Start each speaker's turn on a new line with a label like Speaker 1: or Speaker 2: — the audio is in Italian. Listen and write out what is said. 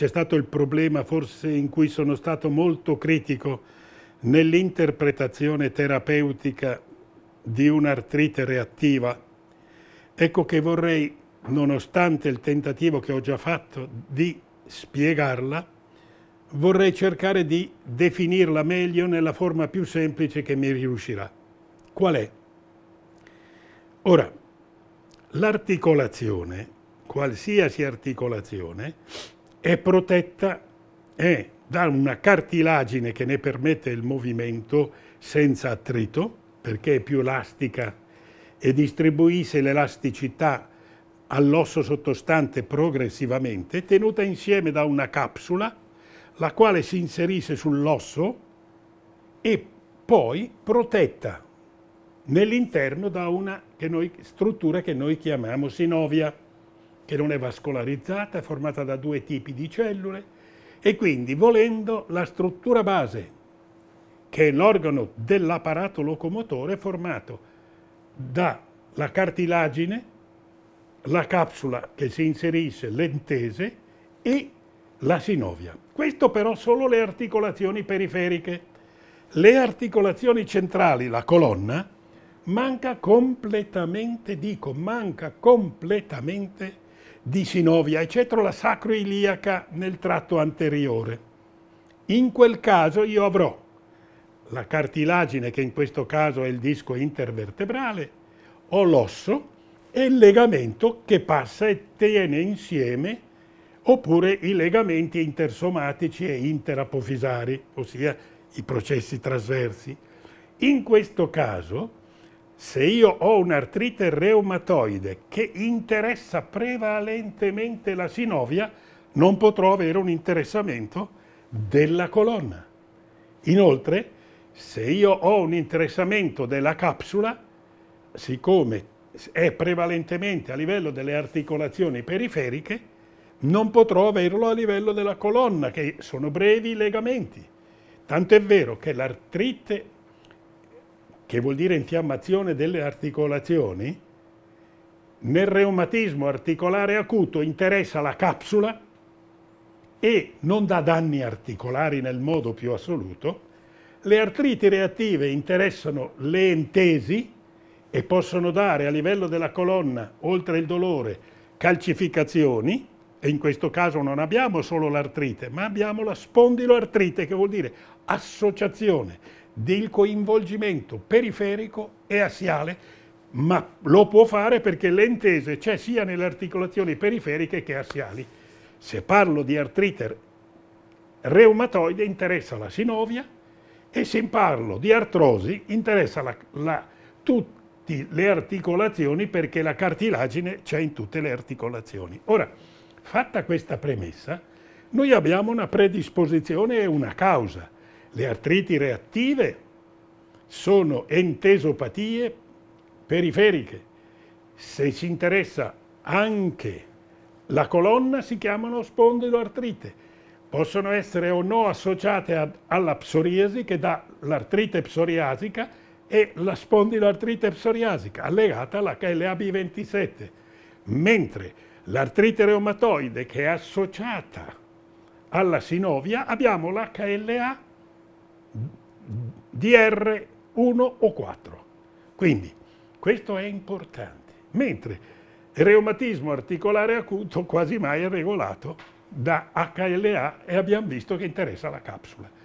Speaker 1: C'è stato il problema forse in cui sono stato molto critico nell'interpretazione terapeutica di un'artrite reattiva. Ecco che vorrei, nonostante il tentativo che ho già fatto di spiegarla, vorrei cercare di definirla meglio nella forma più semplice che mi riuscirà. Qual è? Ora, l'articolazione, qualsiasi articolazione, è protetta è da una cartilagine che ne permette il movimento senza attrito, perché è più elastica e distribuisce l'elasticità all'osso sottostante progressivamente, tenuta insieme da una capsula, la quale si inserisce sull'osso e poi protetta nell'interno da una che noi, struttura che noi chiamiamo sinovia che non è vascolarizzata, è formata da due tipi di cellule e quindi volendo la struttura base, che è l'organo dell'apparato locomotore è formato dalla cartilagine, la capsula che si inserisce l'entese e la sinovia. Questo però solo le articolazioni periferiche. Le articolazioni centrali, la colonna, manca completamente, dico, manca completamente di Sinovia e la sacro-iliaca nel tratto anteriore. In quel caso io avrò la cartilagine, che in questo caso è il disco intervertebrale, ho l'osso e il legamento che passa e tiene insieme oppure i legamenti intersomatici e interapofisari, ossia i processi trasversi. In questo caso se io ho un'artrite reumatoide che interessa prevalentemente la sinovia, non potrò avere un interessamento della colonna. Inoltre, se io ho un interessamento della capsula, siccome è prevalentemente a livello delle articolazioni periferiche, non potrò averlo a livello della colonna, che sono brevi i legamenti. Tant'è vero che l'artrite che vuol dire infiammazione delle articolazioni, nel reumatismo articolare acuto interessa la capsula e non dà danni articolari nel modo più assoluto, le artriti reattive interessano le entesi e possono dare a livello della colonna, oltre il dolore, calcificazioni, e in questo caso non abbiamo solo l'artrite, ma abbiamo la spondiloartrite, che vuol dire associazione del coinvolgimento periferico e assiale, ma lo può fare perché l'entese c'è sia nelle articolazioni periferiche che assiali. Se parlo di artrite reumatoide interessa la sinovia e se parlo di artrosi interessa la, la, tutte le articolazioni perché la cartilagine c'è in tutte le articolazioni. Ora, fatta questa premessa, noi abbiamo una predisposizione e una causa. Le artriti reattive sono entesopatie periferiche. Se ci interessa anche la colonna si chiamano spondiloartrite. Possono essere o no associate ad, alla psoriasi che dà l'artrite psoriasica e la spondiloartrite psoriasica allegata alla KLAB27, mentre l'artrite reumatoide che è associata alla sinovia abbiamo la KLA DR 1 o 4. Quindi questo è importante, mentre il reumatismo articolare acuto quasi mai è regolato da HLA e abbiamo visto che interessa la capsula.